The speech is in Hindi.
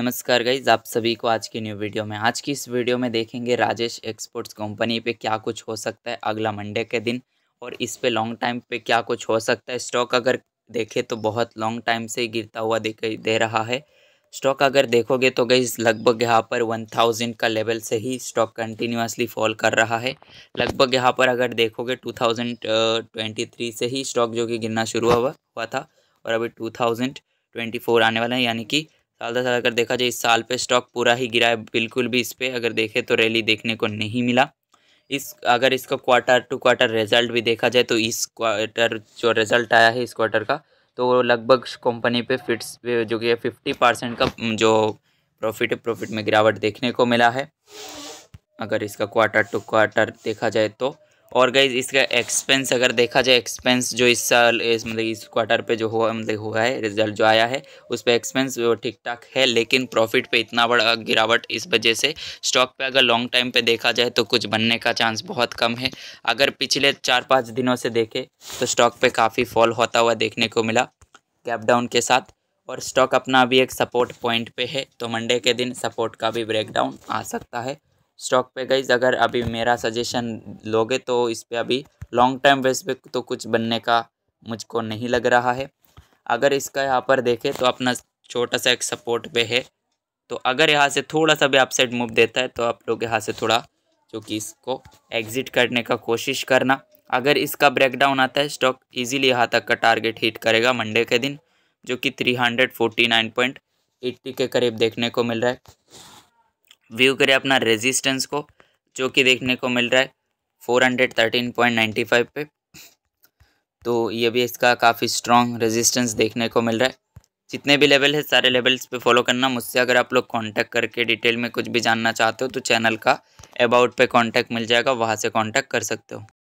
नमस्कार गाइज आप सभी को आज की न्यू वीडियो में आज की इस वीडियो में देखेंगे राजेश एक्सपोर्ट्स कंपनी पे क्या कुछ हो सकता है अगला मंडे के दिन और इस पे लॉन्ग टाइम पे क्या कुछ हो सकता है स्टॉक अगर देखें तो बहुत लॉन्ग टाइम से गिरता हुआ दिखाई दे रहा है स्टॉक अगर देखोगे तो गई लगभग यहाँ पर वन थाउजेंड का लेवल से ही स्टॉक कंटिन्यूसली फॉल कर रहा है लगभग यहाँ पर अगर देखोगे टू थाउजेंड ट्वेंटी थ्री से ही स्टॉक जो कि गिरना शुरू हुआ हुआ था और अभी टू थाउजेंड ट्वेंटी फोर आने वाला है यानी कि साल दर साल अगर देखा जाए इस साल पे स्टॉक पूरा ही गिरा है बिल्कुल भी इस पर अगर देखें तो रैली देखने को नहीं मिला इस अगर इसका क्वार्टर टू क्वार्टर रिजल्ट भी देखा जाए तो इस क्वार्टर जो रिजल्ट आया है इस क्वार्टर का तो वो लगभग कंपनी पे फिट्स जो कि फिफ्टी परसेंट का जो प्रॉफिट प्रॉफिट में गिरावट देखने को मिला है अगर इसका क्वार्टर टू क्वार्टर देखा जाए तो और गई इसका एक्सपेंस अगर देखा जाए एक्सपेंस जो इस साल इस मतलब इस क्वार्टर पे जो हुआ मतलब हुआ है रिजल्ट जो आया है उस पर एक्सपेंस वो ठीक ठाक है लेकिन प्रॉफिट पे इतना बड़ा गिरावट इस वजह से स्टॉक पे अगर लॉन्ग टाइम पे देखा जाए तो कुछ बनने का चांस बहुत कम है अगर पिछले चार पाँच दिनों से देखें तो स्टॉक पर काफ़ी फॉल होता हुआ देखने को मिला गैप डाउन के साथ और स्टॉक अपना अभी एक सपोर्ट पॉइंट पर है तो मंडे के दिन सपोर्ट का भी ब्रेकडाउन आ सकता है स्टॉक पे गई अगर अभी मेरा सजेशन लोगे तो इस पर अभी लॉन्ग टर्म बेस पे तो कुछ बनने का मुझको नहीं लग रहा है अगर इसका यहाँ पर देखें तो अपना छोटा सा एक सपोर्ट पे है तो अगर यहाँ से थोड़ा सा भी अपसाइड मूव देता है तो आप लोग यहाँ से थोड़ा जो कि इसको एग्जिट करने का कोशिश करना अगर इसका ब्रेकडाउन आता है स्टॉक इजीली यहाँ तक का टारगेट हिट करेगा मंडे के दिन जो कि three hundred nine point eighty के करीब देखने को मिल रहा है व्यू करें अपना रेजिस्टेंस को जो कि देखने को मिल रहा है four hundred thirteen point ninety five पे तो ये भी इसका काफ़ी स्ट्रॉन्ग रेजिस्टेंस देखने को मिल रहा है जितने भी लेवल है सारे लेवल्स पे फॉलो करना मुझसे अगर आप लोग कांटेक्ट करके डिटेल में कुछ भी जानना चाहते हो तो चैनल का अबाउट पे कांटेक्ट मिल जाएगा वहाँ से कांटेक्ट कर सकते हो